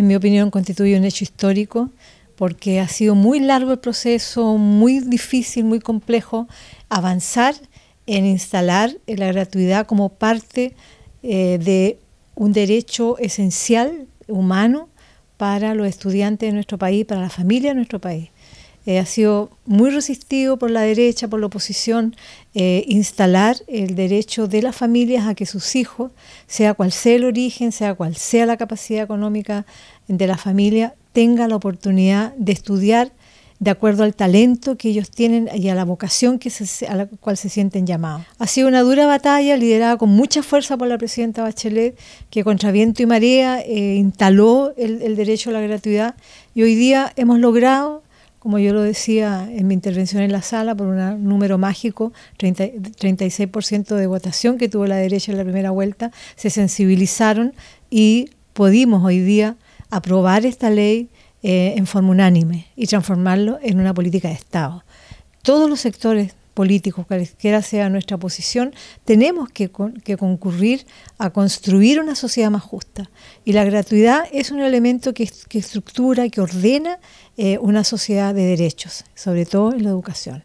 en mi opinión, constituye un hecho histórico porque ha sido muy largo el proceso, muy difícil, muy complejo avanzar en instalar la gratuidad como parte eh, de un derecho esencial humano para los estudiantes de nuestro país, para la familia de nuestro país. Eh, ha sido muy resistido por la derecha, por la oposición, eh, instalar el derecho de las familias a que sus hijos, sea cual sea el origen, sea cual sea la capacidad económica de la familia, tenga la oportunidad de estudiar de acuerdo al talento que ellos tienen y a la vocación que a la cual se sienten llamados. Ha sido una dura batalla liderada con mucha fuerza por la presidenta Bachelet, que contra viento y marea eh, instaló el, el derecho a la gratuidad y hoy día hemos logrado como yo lo decía en mi intervención en la sala, por un número mágico, 36% de votación que tuvo la derecha en la primera vuelta, se sensibilizaron y pudimos hoy día aprobar esta ley eh, en forma unánime y transformarlo en una política de Estado. Todos los sectores políticos, cualquiera sea nuestra posición, tenemos que, concurrir a construir una sociedad más justa. Y la gratuidad es un elemento que, que estructura, que ordena eh, una sociedad de derechos, sobre todo en la educación.